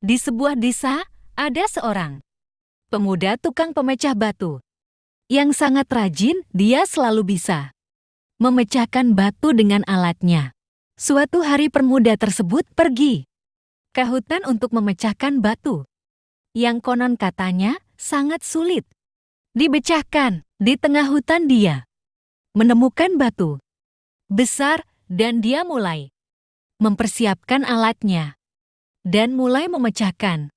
Di sebuah desa, ada seorang pemuda tukang pemecah batu. Yang sangat rajin, dia selalu bisa memecahkan batu dengan alatnya. Suatu hari pemuda tersebut pergi ke hutan untuk memecahkan batu. Yang konon katanya sangat sulit. Dibecahkan, di tengah hutan dia menemukan batu besar dan dia mulai mempersiapkan alatnya dan mulai memecahkan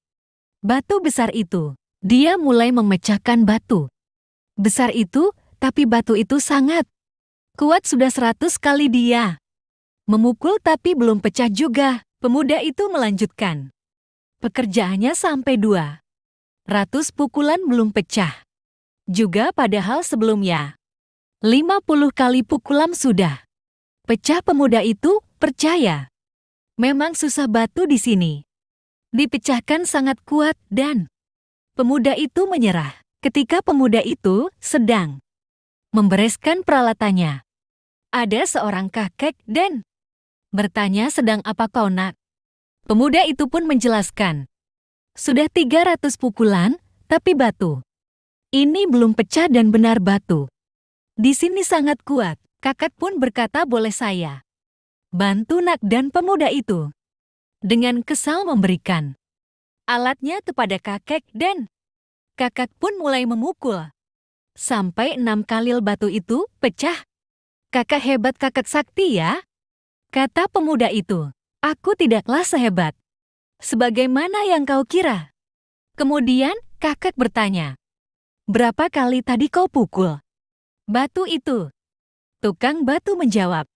batu besar itu. Dia mulai memecahkan batu besar itu, tapi batu itu sangat kuat sudah seratus kali dia. Memukul tapi belum pecah juga, pemuda itu melanjutkan. Pekerjaannya sampai dua. Ratus pukulan belum pecah. Juga padahal sebelumnya. Lima puluh kali pukulan sudah. Pecah pemuda itu, percaya. Memang susah batu di sini. Dipecahkan sangat kuat dan pemuda itu menyerah. Ketika pemuda itu sedang membereskan peralatannya, ada seorang kakek dan bertanya sedang apa kau nak. Pemuda itu pun menjelaskan. Sudah 300 pukulan, tapi batu. Ini belum pecah dan benar batu. Di sini sangat kuat. Kakek pun berkata boleh saya Bantu nak dan pemuda itu dengan kesal memberikan alatnya kepada kakek dan kakak pun mulai memukul. Sampai enam kalil batu itu pecah. Kakak hebat kakak sakti ya, kata pemuda itu. Aku tidaklah sehebat. Sebagaimana yang kau kira. Kemudian kakak bertanya, Berapa kali tadi kau pukul? Batu itu. Tukang batu menjawab,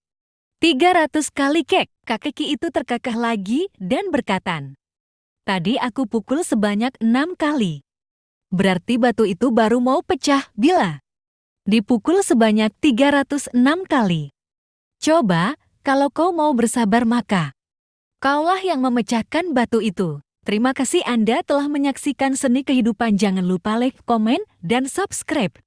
300 kali kek, kakek itu terkekeh lagi dan berkata, Tadi aku pukul sebanyak enam kali. Berarti batu itu baru mau pecah bila dipukul sebanyak 306 kali. Coba, kalau kau mau bersabar maka kaulah yang memecahkan batu itu. Terima kasih Anda telah menyaksikan seni kehidupan. Jangan lupa like, komen, dan subscribe.